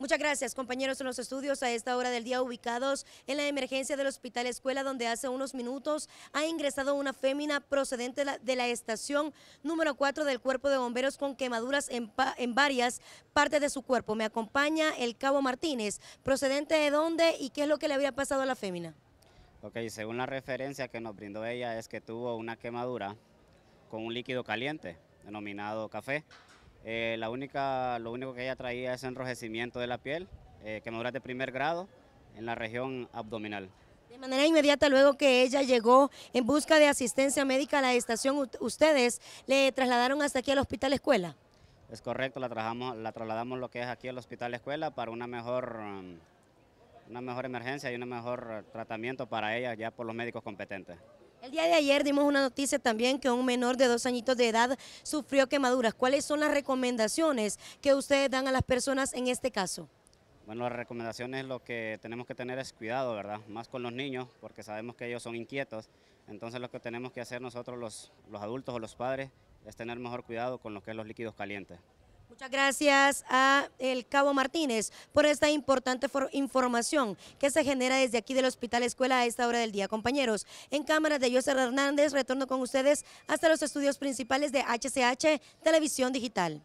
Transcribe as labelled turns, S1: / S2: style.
S1: Muchas gracias, compañeros en los estudios a esta hora del día ubicados en la emergencia del Hospital Escuela, donde hace unos minutos ha ingresado una fémina procedente de la, estación número 4 del Cuerpo de Bomberos con quemaduras en, en varias partes de su cuerpo. Me acompaña el Cabo Martínez, procedente de dónde y qué es lo que le había pasado
S2: a la fémina. Ok, según la referencia que nos brindó ella es que tuvo una quemadura con un líquido caliente denominado café eh, lo único que ella traía es enrojecimiento de la piel, que eh, quemaduras de primer grado en la región abdominal.
S1: De manera inmediata, luego que ella llegó en busca de asistencia médica a la estación, ¿ustedes le trasladaron hasta aquí al Hospital Escuela?
S2: Es correcto, la, la trasladamos lo que es aquí al Hospital Escuela para una mejor, una mejor emergencia y un mejor tratamiento para ella ya por los médicos competentes.
S1: El día de ayer dimos una noticia también que un menor de dos añitos de edad sufrió quemaduras. ¿Cuáles son las recomendaciones que ustedes dan a las personas en este caso?
S2: Bueno, las recomendaciones lo que tenemos que tener es cuidado, ¿verdad? Más con los niños, porque sabemos que ellos son inquietos. Entonces lo que tenemos que hacer nosotros los, adultos o los padres es tener mejor cuidado con lo que es los líquidos calientes.
S1: Muchas gracias a el Cabo Martínez por esta importante información que se genera desde aquí del Hospital Escuela a esta hora del día. Compañeros, en cámara de José Hernández, retorno con ustedes hasta los estudios principales de HCH Televisión Digital.